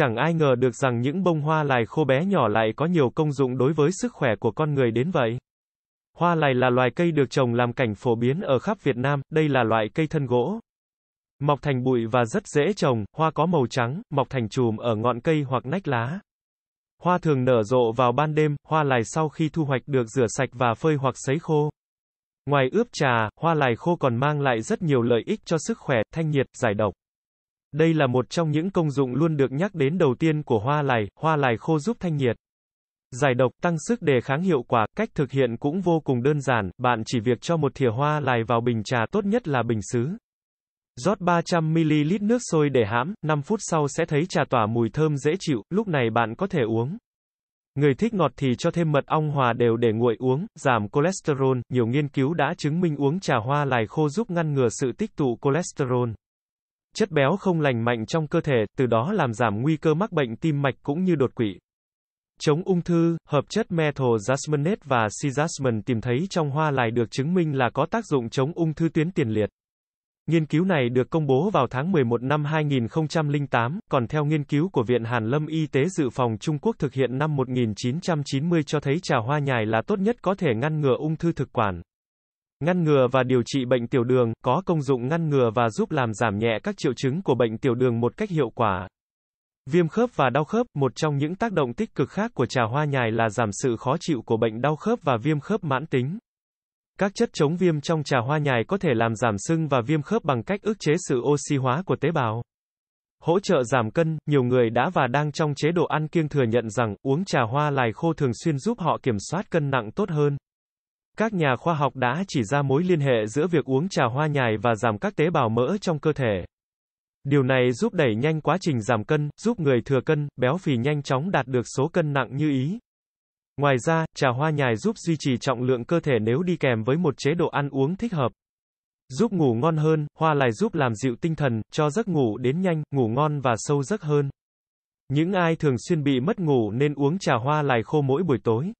Chẳng ai ngờ được rằng những bông hoa lài khô bé nhỏ lại có nhiều công dụng đối với sức khỏe của con người đến vậy. Hoa lài là loài cây được trồng làm cảnh phổ biến ở khắp Việt Nam, đây là loại cây thân gỗ. Mọc thành bụi và rất dễ trồng, hoa có màu trắng, mọc thành chùm ở ngọn cây hoặc nách lá. Hoa thường nở rộ vào ban đêm, hoa lài sau khi thu hoạch được rửa sạch và phơi hoặc sấy khô. Ngoài ướp trà, hoa lài khô còn mang lại rất nhiều lợi ích cho sức khỏe, thanh nhiệt, giải độc. Đây là một trong những công dụng luôn được nhắc đến đầu tiên của hoa lài, hoa lài khô giúp thanh nhiệt. Giải độc, tăng sức đề kháng hiệu quả, cách thực hiện cũng vô cùng đơn giản, bạn chỉ việc cho một thìa hoa lài vào bình trà tốt nhất là bình sứ. Rót 300ml nước sôi để hãm, 5 phút sau sẽ thấy trà tỏa mùi thơm dễ chịu, lúc này bạn có thể uống. Người thích ngọt thì cho thêm mật ong hòa đều để nguội uống, giảm cholesterol, nhiều nghiên cứu đã chứng minh uống trà hoa lài khô giúp ngăn ngừa sự tích tụ cholesterol chất béo không lành mạnh trong cơ thể, từ đó làm giảm nguy cơ mắc bệnh tim mạch cũng như đột quỵ. Chống ung thư, hợp chất methyl jasmonate và C-jasmin tìm thấy trong hoa lại được chứng minh là có tác dụng chống ung thư tuyến tiền liệt. Nghiên cứu này được công bố vào tháng 11 năm 2008, còn theo nghiên cứu của Viện Hàn Lâm Y tế Dự phòng Trung Quốc thực hiện năm 1990 cho thấy trà hoa nhài là tốt nhất có thể ngăn ngừa ung thư thực quản. Ngăn ngừa và điều trị bệnh tiểu đường có công dụng ngăn ngừa và giúp làm giảm nhẹ các triệu chứng của bệnh tiểu đường một cách hiệu quả. Viêm khớp và đau khớp, một trong những tác động tích cực khác của trà hoa nhài là giảm sự khó chịu của bệnh đau khớp và viêm khớp mãn tính. Các chất chống viêm trong trà hoa nhài có thể làm giảm sưng và viêm khớp bằng cách ức chế sự oxy hóa của tế bào. Hỗ trợ giảm cân, nhiều người đã và đang trong chế độ ăn kiêng thừa nhận rằng uống trà hoa lài khô thường xuyên giúp họ kiểm soát cân nặng tốt hơn. Các nhà khoa học đã chỉ ra mối liên hệ giữa việc uống trà hoa nhài và giảm các tế bào mỡ trong cơ thể. Điều này giúp đẩy nhanh quá trình giảm cân, giúp người thừa cân, béo phì nhanh chóng đạt được số cân nặng như ý. Ngoài ra, trà hoa nhài giúp duy trì trọng lượng cơ thể nếu đi kèm với một chế độ ăn uống thích hợp. Giúp ngủ ngon hơn, hoa lại giúp làm dịu tinh thần, cho giấc ngủ đến nhanh, ngủ ngon và sâu giấc hơn. Những ai thường xuyên bị mất ngủ nên uống trà hoa lại khô mỗi buổi tối.